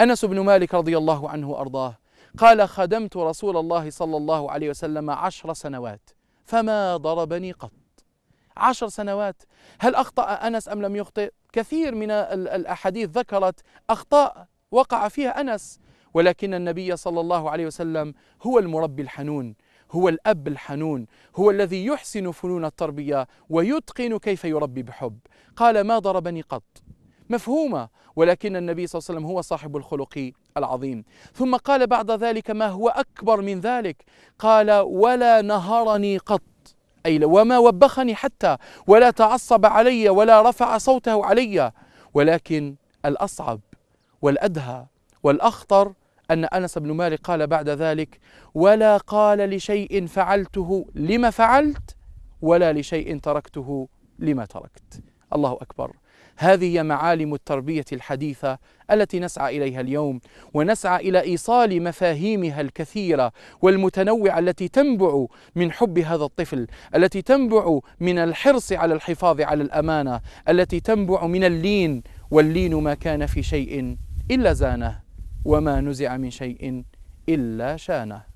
أنس بن مالك رضي الله عنه أرضاه قال خدمت رسول الله صلى الله عليه وسلم عشر سنوات فما ضربني قط عشر سنوات هل أخطأ أنس أم لم يخطئ كثير من الأحاديث ذكرت أخطاء وقع فيها أنس ولكن النبي صلى الله عليه وسلم هو المربي الحنون هو الأب الحنون هو الذي يحسن فنون التربية ويتقن كيف يربي بحب قال ما ضربني قط مفهومة ولكن النبي صلى الله عليه وسلم هو صاحب الخلق العظيم ثم قال بعد ذلك ما هو أكبر من ذلك قال ولا نهرني قط أي وما وبخني حتى ولا تعصب علي ولا رفع صوته علي ولكن الأصعب والأدهى والأخطر أن أنس بن مالك قال بعد ذلك ولا قال لشيء فعلته لما فعلت ولا لشيء تركته لما تركت الله أكبر هذه هي معالم التربية الحديثة التي نسعى إليها اليوم ونسعى إلى إيصال مفاهيمها الكثيرة والمتنوعة التي تنبع من حب هذا الطفل التي تنبع من الحرص على الحفاظ على الأمانة التي تنبع من اللين واللين ما كان في شيء إلا زانه وما نزع من شيء إلا شانه